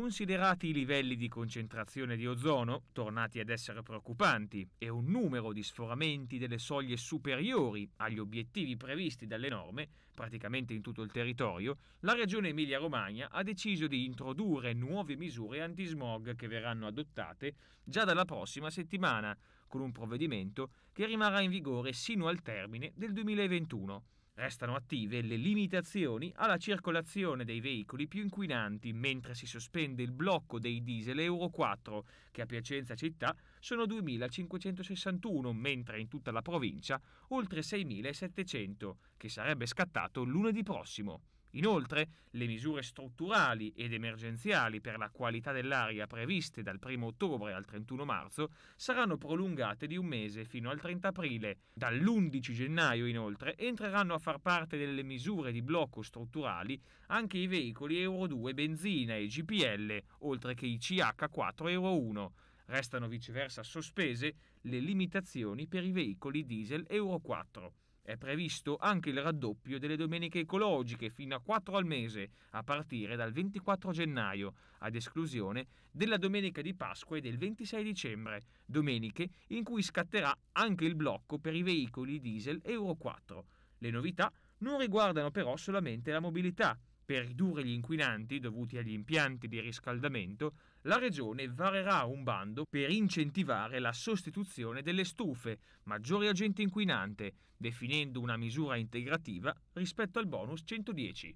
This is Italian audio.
Considerati i livelli di concentrazione di ozono, tornati ad essere preoccupanti, e un numero di sforamenti delle soglie superiori agli obiettivi previsti dalle norme, praticamente in tutto il territorio, la Regione Emilia-Romagna ha deciso di introdurre nuove misure antismog che verranno adottate già dalla prossima settimana, con un provvedimento che rimarrà in vigore sino al termine del 2021. Restano attive le limitazioni alla circolazione dei veicoli più inquinanti mentre si sospende il blocco dei diesel Euro 4 che a Piacenza città sono 2.561 mentre in tutta la provincia oltre 6.700 che sarebbe scattato lunedì prossimo. Inoltre, le misure strutturali ed emergenziali per la qualità dell'aria previste dal 1 ottobre al 31 marzo saranno prolungate di un mese fino al 30 aprile. Dall'11 gennaio, inoltre, entreranno a far parte delle misure di blocco strutturali anche i veicoli Euro 2 benzina e GPL, oltre che i CH4 Euro 1. Restano viceversa sospese le limitazioni per i veicoli diesel Euro 4. È previsto anche il raddoppio delle domeniche ecologiche fino a 4 al mese, a partire dal 24 gennaio, ad esclusione della domenica di Pasqua e del 26 dicembre, domeniche in cui scatterà anche il blocco per i veicoli diesel Euro 4. Le novità non riguardano però solamente la mobilità, per ridurre gli inquinanti dovuti agli impianti di riscaldamento, la Regione varerà un bando per incentivare la sostituzione delle stufe, maggiore agente inquinante, definendo una misura integrativa rispetto al bonus 110.